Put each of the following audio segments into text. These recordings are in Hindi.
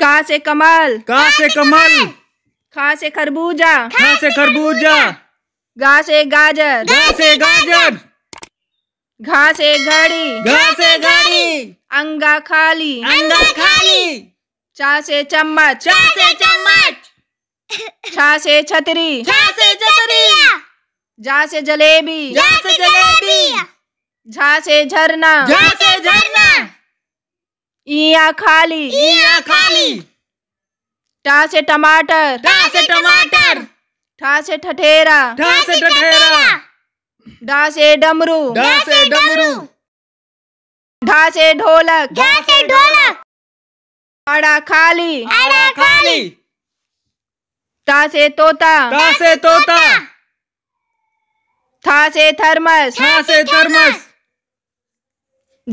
कहाँ से कमल कहाँ से कमल खा से खरबूजा खा से खरबूजा घास से गाजर घास से गाजर घा से घड़ी घा से घड़ी अंगा खाली अंगा खाली चा से चम्मच चा से चम्मच छा से छतरी छा से छतरी जा से जलेबी जा से जलेबी झा से झरना झा से झरना इया खाली इया खाली टा से टमाटर टा से टमाटर ठा से ठठेरा ठा से ठठेरा डा से डमरू डा से डमरू ढा से ढोलक ढा से ढोलक आड़ा खाली आड़ा खाली ता से तोता ता से तोता था से थर्मस था से थर्मस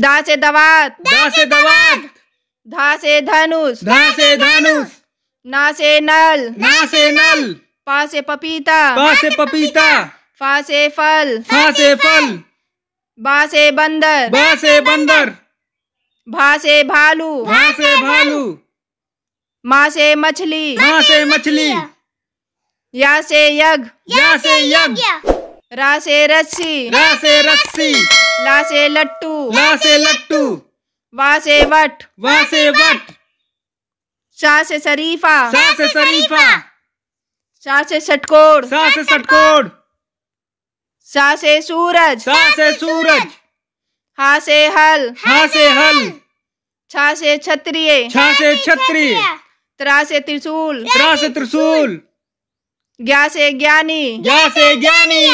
धा से दवात धा से दवात धा से धनुष धा से धनुष ना से नल ना से नल पा से पपीता पा से पपीता फा से फल फा से फल बा से बंदर बा से बंदर भा से भालू भा से भालू मा से मछली मा से मछली या से यज्ञ या से यज्ञ रा से रस्सी रा से रस्सी ला से लट्टू ला से लट्टू वा से वट वा से वट शाह से शरीफा शाह से शरीफा शाह से षटकोर शाह से षटकोर शाह से सूरज शाह से सूरज हा से हल हा से हल छा से क्षत्रिय छा से क्षत्रिय त्रा से त्रिशूल त्रा से त्रिशूल ज्ञा से ज्ञानी ज्ञा से ज्ञानी